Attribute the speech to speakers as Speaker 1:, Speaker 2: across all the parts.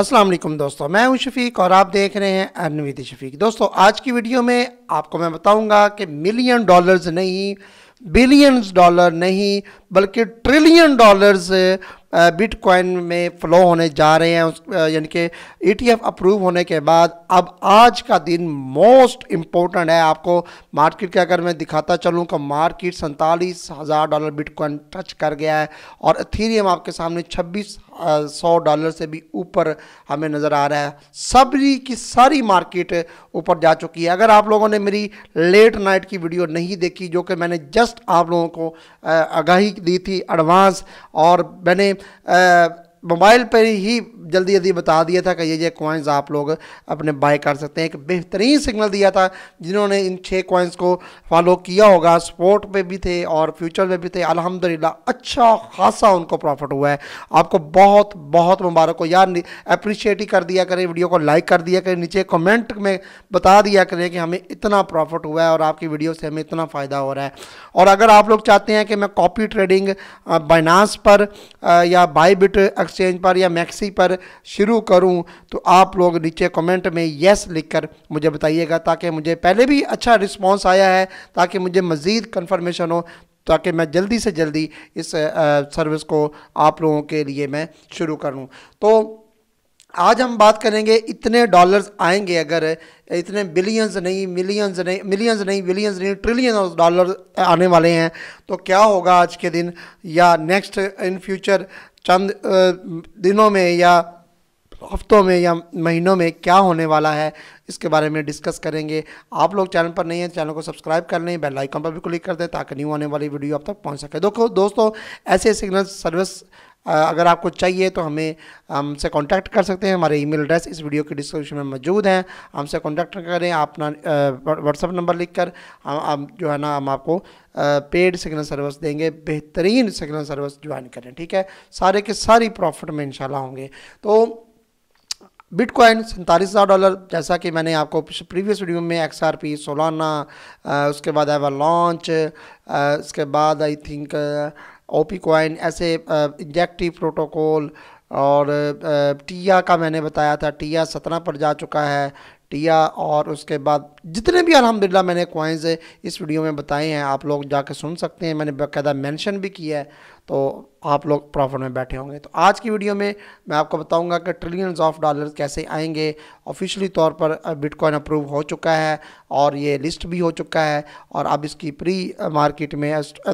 Speaker 1: अस्सलाम वालेकुम दोस्तों मैं हूं शफीक और आप देख रहे हैं अनवीत शफीक दोस्तों आज की वीडियो में आपको मैं बताऊंगा कि मिलियन डॉलर्स नहीं बिलियंस डॉलर नहीं बल्कि ट्रिलियन डॉलर्स बिटकॉइन में फ़्लो होने जा रहे हैं यानी कि ईटीएफ e अप्रूव होने के बाद अब आज का दिन मोस्ट इम्पोर्टेंट है आपको मार्केट का अगर मैं दिखाता चलूँ तो मार्केट सैंतालीस हज़ार डॉलर बिटकॉइन टच कर गया है और थीरियम आपके सामने छब्बीस सौ डॉलर से भी ऊपर हमें नज़र आ रहा है सबरी की सारी मार्केट ऊपर जा चुकी है अगर आप लोगों ने मेरी लेट नाइट की वीडियो नहीं देखी जो कि मैंने जस्ट आप लोगों को आगाही दी थी एडवांस और मैंने आ, मोबाइल पर ही जल्दी जल्दी बता दिया था कि ये ये कॉइन्स आप लोग अपने बाय कर सकते हैं एक बेहतरीन सिग्नल दिया था जिन्होंने इन छः कॉइन्स को फॉलो किया होगा स्पोर्ट पे भी थे और फ्यूचर में भी थे अल्हम्दुलिल्लाह अच्छा खासा उनको प्रॉफिट हुआ है आपको बहुत बहुत मुबारक हो यार अप्रिशिएट ही कर दिया करें वीडियो को लाइक कर दिया करें नीचे कमेंट में बता दिया करें कि हमें इतना प्रॉफिट हुआ है और आपकी वीडियो से हमें इतना फ़ायदा हो रहा है और अगर आप लोग चाहते हैं कि मैं कॉपी ट्रेडिंग बाइनास पर या बाईबिट एक्सचेंज पर या मैक्सी पर शुरू करूं तो आप लोग नीचे कमेंट में येस लिखकर मुझे बताइएगा ताकि मुझे पहले भी अच्छा रिस्पॉन्स आया है ताकि मुझे मज़ीद कन्फर्मेशन हो ताकि मैं जल्दी से जल्दी इस सर्विस को आप लोगों के लिए मैं शुरू करूँ तो आज हम बात करेंगे इतने डॉलर्स आएंगे अगर इतने बिलियंस नहीं मिलियंस नहीं मिलियंस नहीं बिलियंस नहीं ट्रिलियन डॉलर आने वाले हैं तो क्या होगा आज के दिन या नेक्स्ट इन फ्यूचर चंद दिनों में या हफ्तों में या महीनों में क्या होने वाला है इसके बारे में डिस्कस करेंगे आप लोग चैनल पर नहीं हैं चैनल को सब्सक्राइब कर लें बेल आइकन पर भी क्लिक कर दें ताकि न्यू आने वाली वीडियो आप तक पहुंच सके देखो दोस्तों ऐसे सिग्नल सर्विस अगर आपको चाहिए तो हमें हमसे कांटेक्ट कर सकते हैं हमारे ईमेल एड्रेस इस वीडियो के डिस्क्रिप्शन में मौजूद हैं हमसे कांटेक्ट करें अपना व्हाट्सअप नंबर लिखकर हम, जो है ना हम आपको पेड सिग्नल सर्विस देंगे बेहतरीन सिग्नल सर्विस ज्वाइन करें ठीक है सारे के सारी प्रॉफिट में इंशाल्लाह होंगे तो बिटकॉइन सैंतालीस हज़ार डॉलर जैसा कि मैंने आपको प्रीवियस वीडियो में एक्स आर पी सोलाना उसके बाद आया लॉन्च इसके बाद आई थिंक कोइन ऐसे इंजेक्टिव प्रोटोकॉल और टिया का मैंने बताया था टिया सतना पर जा चुका है टिया और उसके बाद जितने भी अलहमदिल्ला मैंने कॉइन्स इस वीडियो में बताए हैं आप लोग जाके सुन सकते हैं मैंने बाकायदा मेंशन भी किया है तो आप लोग प्रॉफिट में बैठे होंगे तो आज की वीडियो में मैं आपको बताऊंगा कि ट्रिलियंस ऑफ डॉलर्स कैसे आएंगे ऑफिशियली तौर पर बिटकॉइन अप्रूव हो चुका है और ये लिस्ट भी हो चुका है और अब इसकी प्री मार्केट में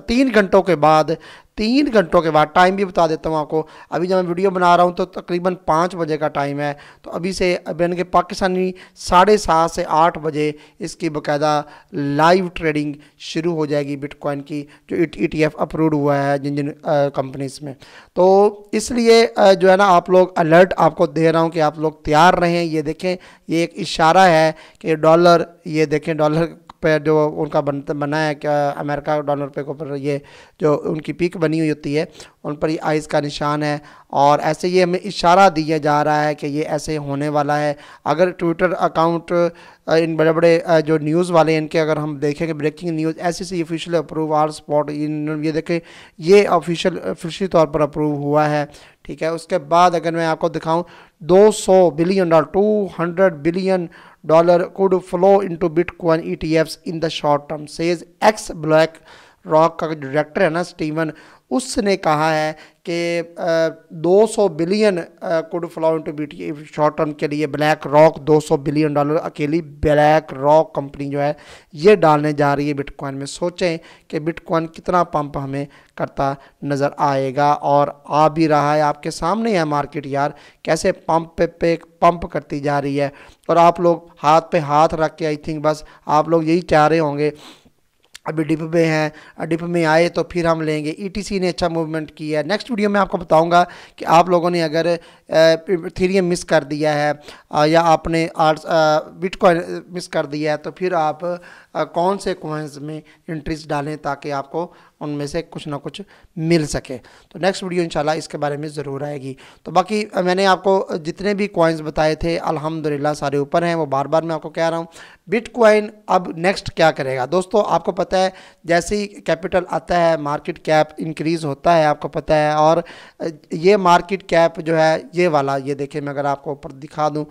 Speaker 1: तीन घंटों के बाद तीन घंटों के बाद टाइम भी बता देता हूँ आपको अभी जब मैं वीडियो बना रहा हूँ तो तकरीबन पाँच बजे का टाइम है तो अभी से यानी कि पाकिस्तानी साढ़े सात से आठ बजे इसकी बाकायदा लाइव ट्रेडिंग शुरू हो जाएगी बिटकॉइन की जो ई टी एफ अप्रूव हुआ है जिन जिन कंपनी कंपनीज में तो इसलिए जो है ना आप लोग अलर्ट आपको दे रहा हूँ कि आप लोग तैयार रहें ये देखें ये एक इशारा है कि डॉलर ये देखें डॉलर पे जो उनका बन बनाया है क्या अमेरिका डॉलर पे ऊपर ये जो उनकी पीक बनी हुई होती है उन पर ये आइज़ का निशान है और ऐसे ये हमें इशारा दिया जा रहा है कि ये ऐसे होने वाला है अगर ट्विटर अकाउंट इन बड़े बड़े जो न्यूज़ वाले हैं इनके अगर हम देखेंगे ब्रेकिंग न्यूज़ ऐसे से ऑफिशियल अप्रूव आर स्पॉट इन ये देखें ये ऑफिशियल ऑफिशियल तौर पर अप्रूव हुआ है ठीक है उसके बाद अगर मैं आपको दिखाऊं 200 billion dollar 200 billion dollar could flow into Bitcoin ETFs in the short term, says ex BlackRock director Anna Steven उसने कहा है कि 200 billion could in to be short term के लिए ब्लैक रॉक 200 बिलियन डॉलर अकेली ब्लैक रॉक कंपनी जो है ये डालने जा रही है बिटकॉइन में सोचें कि बिटकॉइन कितना पंप हमें करता नज़र आएगा और आ भी रहा है आपके सामने है मार्केट यार कैसे पंप पे, पे पंप करती जा रही है और आप लोग हाथ पे हाथ रख के आई थिंक बस आप लोग यही चाह रहे होंगे अभी डिप में हैं डिप में आए तो फिर हम लेंगे ईटीसी e ने अच्छा मूवमेंट किया है नेक्स्ट वीडियो में आपको बताऊंगा कि आप लोगों ने अगर थीरियम मिस कर दिया है या आपने आर्ट्स बिटकॉइन मिस कर दिया है तो फिर आप कौन से कॉइन्स में इंटरेस्ट डालें ताकि आपको उनमें से कुछ ना कुछ मिल सके तो नेक्स्ट वीडियो इंशाल्लाह इसके बारे में ज़रूर आएगी तो बाकी मैंने आपको जितने भी कॉइन्स बताए थे अल्हम्दुलिल्लाह सारे ऊपर हैं वो बार बार मैं आपको कह रहा हूँ बिटकॉइन अब नेक्स्ट क्या करेगा दोस्तों आपको पता है जैसे ही कैपिटल आता है मार्केट कैप इंक्रीज़ होता है आपको पता है और ये मार्केट कैप जो है ये वाला ये देखें मैं अगर आपको ऊपर दिखा दूँ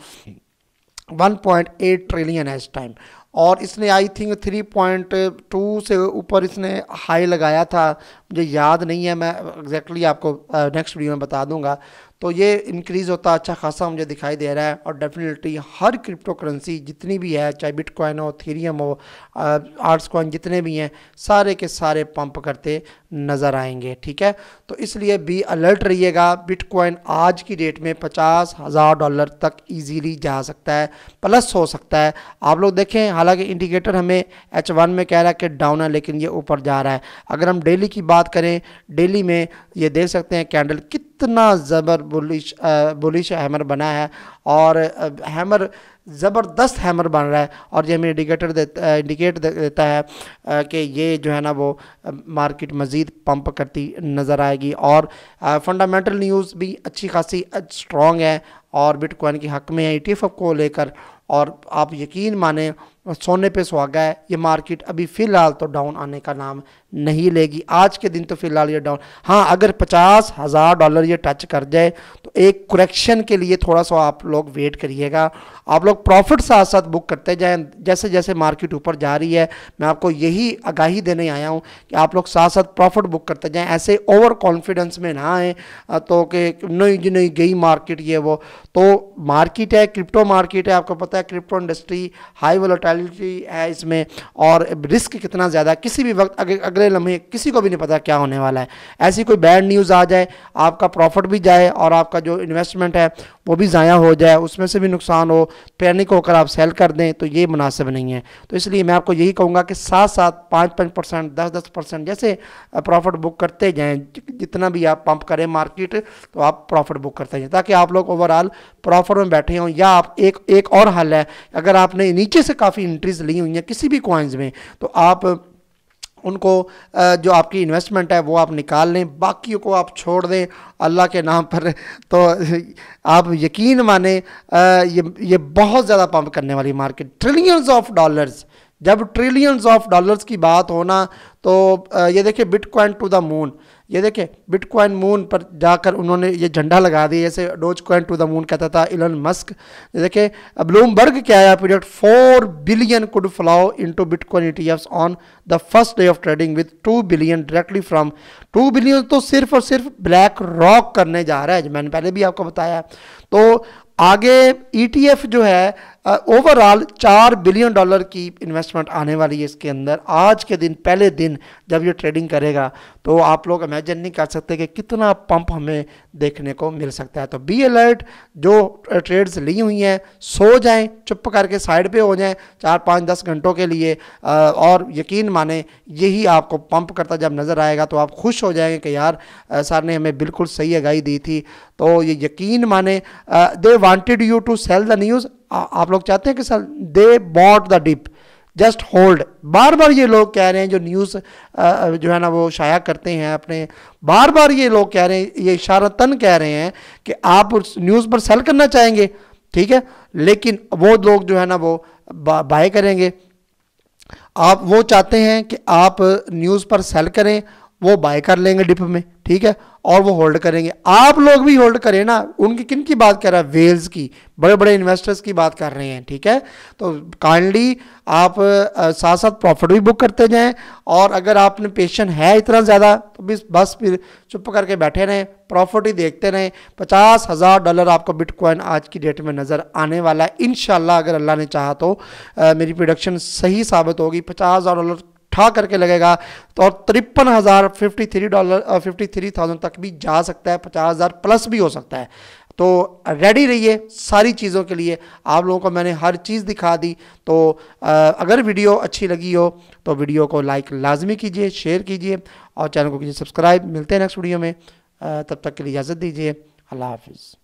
Speaker 1: 1.8 ट्रिलियन है इस टाइम और इसने I think three point two से ऊपर इसने हाई लगाया था मुझे याद नहीं है मैं एग्जैक्टली exactly आपको नेक्स्ट uh, वीडियो में बता दूंगा तो ये इंक्रीज़ होता अच्छा खासा मुझे दिखाई दे रहा है और डेफिनेटली हर क्रिप्टो करेंसी जितनी भी है चाहे बिटकॉइन हो थीरियम हो आर्ट्स कॉइन जितने भी हैं सारे के सारे पंप करते नज़र आएंगे ठीक है तो इसलिए भी अलर्ट रहिएगा बिटकॉइन आज की डेट में पचास हज़ार डॉलर तक ईजीली जा सकता है प्लस हो सकता है आप लोग देखें हालांकि इंडिकेटर हमें एच वन में कह रहा है कि डाउन है लेकिन ये ऊपर जा रहा है अगर हम डेली की बात करें डेली में ये देख सकते हैं कैंडल कितनी इतना ज़बर बुलिश बुलिश हैमर बना है और हैमर ज़बरदस्त हैमर बन रहा है और ये हमें इंडिकेटर देता इंडिकेट देता है कि ये जो है ना वो मार्केट मज़ीद पंप करती नज़र आएगी और फंडामेंटल न्यूज़ भी अच्छी खासी स्ट्रॉन्ग है और बिटकॉइन के हक में है ई टी एफ को लेकर और आप यकीन माने सोने पे सुहागा है ये मार्केट अभी फ़िलहाल तो डाउन आने का नाम नहीं लेगी आज के दिन तो फ़िलहाल ये डाउन हाँ अगर पचास हज़ार डॉलर ये टच कर जाए तो एक करेक्शन के लिए थोड़ा सा आप लोग वेट करिएगा आप लोग प्रॉफिट साथ साथ बुक करते जाएं जैसे जैसे मार्केट ऊपर जा रही है मैं आपको यही आगाही देने आया हूँ कि आप लोग साथ साथ प्रॉफिट बुक करते जाएँ ऐसे ओवर कॉन्फिडेंस में ना आए तो कि नहीं जी नई गई मार्केट ये वो तो मार्केट है क्रिप्टो मार्केट है आपको पता है crypto industry high volatile responsibility है इसमें और रिस्क कितना ज़्यादा किसी भी वक्त अगले लम्हे किसी को भी नहीं पता क्या होने वाला है ऐसी कोई बैड न्यूज़ आ जाए आपका प्रॉफिट भी जाए और आपका जो इन्वेस्टमेंट है वो भी ज़ाया हो जाए उसमें से भी नुकसान हो पैनिक होकर आप सेल कर दें तो ये मुनासिब नहीं है तो इसलिए मैं आपको यही कहूँगा कि साथ साथ पाँच पाँच परसेंट दस दस परसेंट जैसे प्रॉफिट बुक करते जाएँ जितना भी आप पंप करें मार्केट तो आप प्रॉफिट बुक करते जाएँ ताकि आप लोग ओवरऑल प्रॉफिट में बैठे हों या आप एक एक और हल है अगर आपने नीचे से काफ़ी इंट्रीज ली हुई हैं किसी भी कॉइन्स में तो आप उनको जो आपकी इन्वेस्टमेंट है वो आप निकाल लें बाकी को आप छोड़ दें अल्लाह के नाम पर तो आप यकीन माने ये ये बहुत ज़्यादा पंप करने वाली मार्केट ट्रिलियंस ऑफ डॉलर्स जब ट्रिलियंस ऑफ डॉलर्स की बात होना तो ये देखिए बिटकॉइन टू द मून ये देखिए बिटकॉइन मून पर जाकर उन्होंने ये झंडा लगा दिया जैसे Dogecoin to the moon कहता था इलन मस्क ये देखिए ब्लूमबर्ग क्या आया project four billion could flow into bitcoin ETFs on the first day of trading with two billion directly from two billion तो सिर्फ और सिर्फ ब्लैक रॉक करने जा रहा है मैंने पहले भी आपको बताया तो आगे ई e जो है ओवरऑल चार बिलियन डॉलर की इन्वेस्टमेंट आने वाली है इसके अंदर आज के दिन पहले दिन जब ये ट्रेडिंग करेगा तो आप लोग इमेजिन नहीं कर सकते कि कितना पंप हमें देखने को मिल सकता है तो बी अलर्ट जो ट्रेड्स ली हुई हैं सो जाएं चुप करके साइड पे हो जाएं चार पाँच दस घंटों के लिए और यकीन माने यही आपको पंप करता जब नज़र आएगा तो आप खुश हो जाएंगे कि यार सर ने हमें बिल्कुल सही आगाही दी थी तो ये यकीन माने they wanted you to sell the news आप लोग चाहते हैं कि sir they bought the dip just hold बार बार ये लोग कह रहे हैं जो न्यूज़ जो है ना वो शाया करते हैं अपने बार बार ये लोग कह रहे हैं ये इशारतन कह रहे हैं कि आप उस न्यूज़ पर सेल करना चाहेंगे ठीक है लेकिन वो लोग जो है ना वो बाय करेंगे आप वो चाहते हैं कि आप न्यूज़ पर सेल करें वो बाय कर लेंगे डिप में ठीक है और वो होल्ड करेंगे आप लोग भी होल्ड करें ना उनकी किन की बात कर रहा है वेल्स की बड़े बड़े इन्वेस्टर्स की बात कर रहे हैं ठीक है तो काइंडली आप साथ साथ प्रॉफिट भी बुक करते जाएं और अगर आपने पेशन है इतना ज़्यादा तो बस बस फिर चुप करके बैठे रहें प्रॉफिट ही देखते रहें पचास हज़ार डॉलर आपको बिटकॉइन आज की डेट में नज़र आने वाला है इन अगर अल्लाह ने चाहा तो आ, मेरी प्रोडक्शन सही साबित होगी पचास हज़ार डॉलर उठा करके लगेगा तो और तिरपन हज़ार fifty three dollar fifty three thousand तक भी जा सकता है पचास हज़ार प्लस भी हो सकता है तो रेडी रहिए सारी चीज़ों के लिए आप लोगों को मैंने हर चीज़ दिखा दी तो अगर वीडियो अच्छी लगी हो तो वीडियो को लाइक लाजमी कीजिए शेयर कीजिए और चैनल को कीजिए सब्सक्राइब मिलते हैं नेक्स्ट वीडियो में तब तक के लिए इजाज़त दीजिए अल्लाह हाफिज़